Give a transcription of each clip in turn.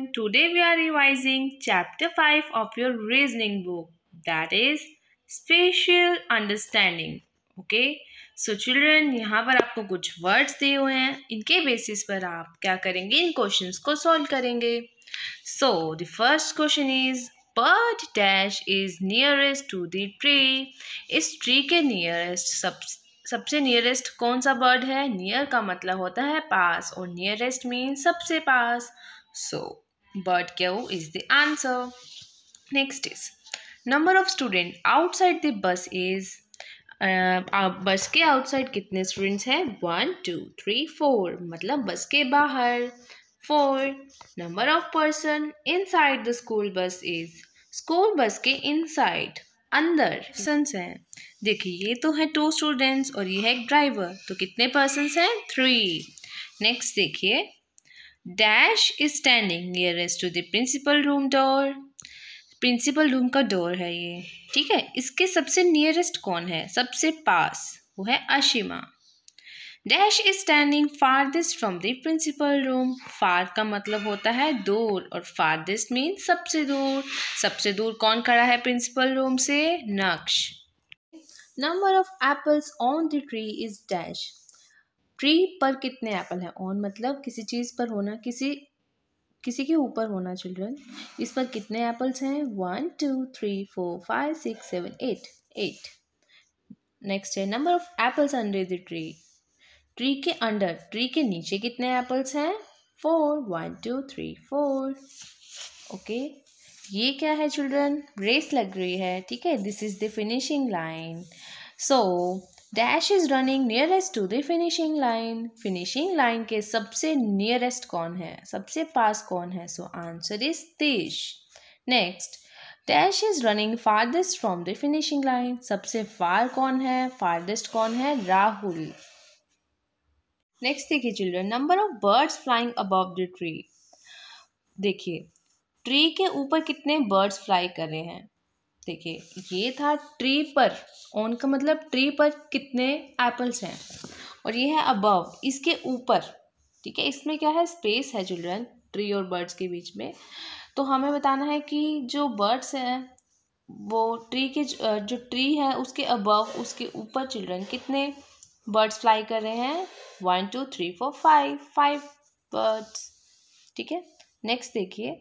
everyone. Today we are revising chapter 5 of your reasoning book that is spatial understanding. Okay? So children यहाँ पर आपको कुछ words दिए हुए हैं इनके basis पर आप क्या करेंगे इन questions को solve करेंगे So the first question is bird dash is nearest to the tree. इस tree के nearest सब सबसे नियरेस्ट कौन सा बर्ड है नियर का मतलब होता है पास और नियरेस्ट मीन सबसे पास so Birdcage is the answer. Next is number of student outside the bus is बस uh, uh, के आउटसाइड कितने स्टूडेंट्स हैं वन टू थ्री फोर मतलब बस के बाहर four number of person inside the school bus is school bus के inside अंदर persons हैं देखिए ये तो है टू स्टूडेंट्स और ये है एक ड्राइवर तो कितने पर्सनस हैं थ्री नेक्स्ट देखिए dash is standing nearest to the principal room door principal room का डोर है ये ठीक है इसके सबसे नियरेस्ट कौन है सबसे पास वो है Ashima dash is standing farthest from the principal room far का मतलब होता है दूर और फारदेस्ट मीन सबसे दूर सबसे दूर कौन खड़ा है प्रिंसिपल रूम से next number of apples on the tree is dash tree पर कितने एप्पल हैं ऑन मतलब किसी चीज़ पर होना किसी किसी के ऊपर होना चिल्ड्रन इस पर कितने एप्पल्स हैं one two three four five six seven eight eight next है number of apples under the tree tree के अंडर ट्री के नीचे कितने एप्पल्स हैं four one two three four okay ये क्या है चिल्ड्रन रेस लग रही है ठीक है this is the finishing line so dash is running nearest to the finishing line finishing line के सबसे नियरेस्ट कौन है सबसे पास कौन है so answer is Tej next dash is running farthest from the finishing line सबसे फार कौन है फार्देस्ट कौन है राहुल नेक्स्ट देखिए children number of birds flying above the tree देखिए ट्री के ऊपर कितने बर्ड्स फ्लाई कर रहे हैं देखिए ये था ट्री पर ऑन का मतलब ट्री पर कितने एप्पल्स हैं और ये है अबव इसके ऊपर ठीक है इसमें क्या है स्पेस है चिल्ड्रन ट्री और बर्ड्स के बीच में तो हमें बताना है कि जो बर्ड्स हैं वो ट्री के जो ट्री है उसके अबव उसके ऊपर चिल्ड्रन कितने बर्ड्स फ्लाई कर रहे हैं one two three four five five birds ठीक है नेक्स्ट देखिए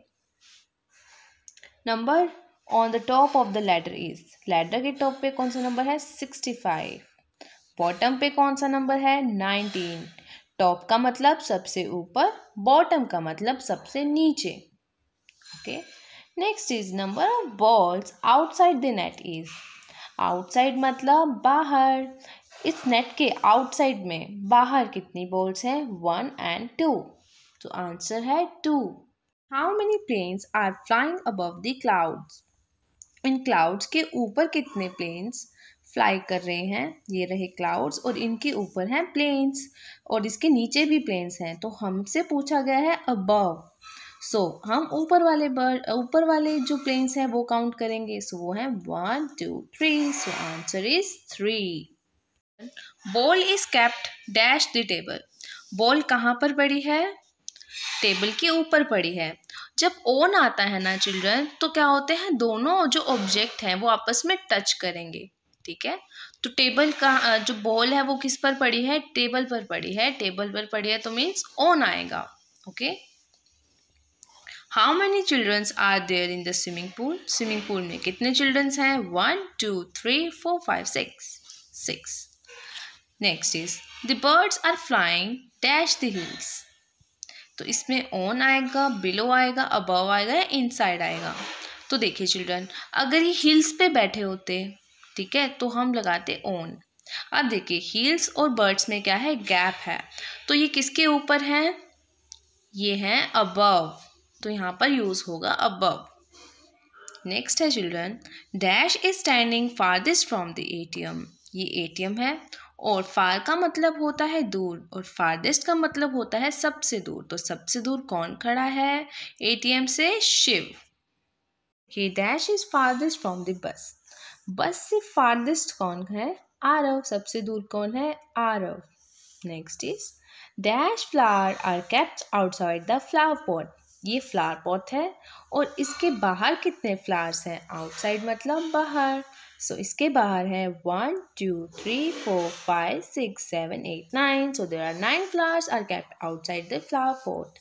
number on the top of the letter is letter के टॉप पे कौन सा नंबर है सिक्सटी फाइव बॉटम पे कौन सा नंबर है नाइनटीन टॉप का मतलब सबसे ऊपर बॉटम का मतलब सबसे नीचे okay next is number of balls outside the net is outside मतलब बाहर इस नेट के आउटसाइड में बाहर कितनी बॉल्स हैं वन एंड टू तो आंसर है two how many planes are flying above the clouds in clouds के ऊपर कितने प्लेन्स फ्लाई कर रहे हैं ये रहे क्लाउड्स और इनके ऊपर हैं प्लेन्स और इसके नीचे भी प्लेन्स हैं तो हमसे पूछा गया है अबव सो so, हम ऊपर वाले बर्ड ऊपर वाले जो प्लेन्स हैं वो काउंट करेंगे सो so, वो हैं one two three so answer is three ball is kept dash the table ball कहाँ पर पड़ी है टेबल के ऊपर पड़ी है जब ओन आता है ना चिल्ड्रन तो क्या होते हैं दोनों जो ऑब्जेक्ट हैं वो आपस में टच करेंगे ठीक है तो टेबल का जो बॉल है वो किस पर पड़ी है टेबल पर पड़ी है टेबल पर पड़ी है तो मीन्स ओन आएगा okay how many childrens are there in the swimming pool swimming pool में कितने चिल्ड्रंस हैं one two three four five six six next is the birds are flying dash the hills तो इसमें on आएगा below आएगा above आएगा या इन आएगा तो देखिए चिल्ड्रन अगर ये हिल्स पे बैठे होते ठीक है तो हम लगाते ऑन अब देखिए हील्स और बर्ड्स में क्या है गैप है तो ये किसके ऊपर है ये है अबव तो यहाँ पर यूज़ होगा अबव नेक्स्ट है children dash is standing farthest from the ATM ये एटीएम है और फार का मतलब होता है दूर और फारदेस्ट का मतलब होता है सबसे दूर तो सबसे दूर कौन खड़ा है एटीएम से शिव ही dash is farthest from the bus bus से फारदेस्ट कौन है आरव सबसे दूर कौन है Aarav next is dash flower are kept outside the flower pot ये फ्लावर पॉट है और इसके बाहर कितने फ्लावर्स हैं आउटसाइड मतलब बाहर सो so, इसके बाहर है one two three four five six seven eight nine so there are nine flowers are kept outside the flower pot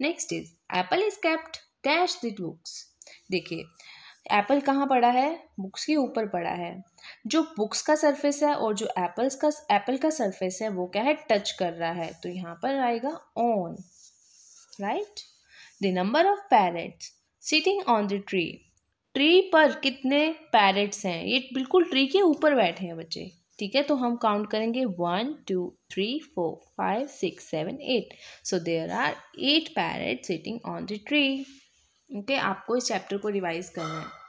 next is apple is kept dash the books देखिए apple कहाँ पड़ा है books के ऊपर पड़ा है जो बुक्स का सरफेस है और जो एप्पल्स का एप्पल का सरफेस है वो क्या है टच कर रहा है तो यहाँ पर आएगा on right the number of parrots sitting on the tree tree पर कितने पैरट्स हैं ये बिल्कुल ट्री के ऊपर बैठे हैं बच्चे ठीक है तो हम काउंट करेंगे one two three four five six seven eight so there are eight parrot sitting on the tree okay आपको इस चैप्टर को रिवाइज करना है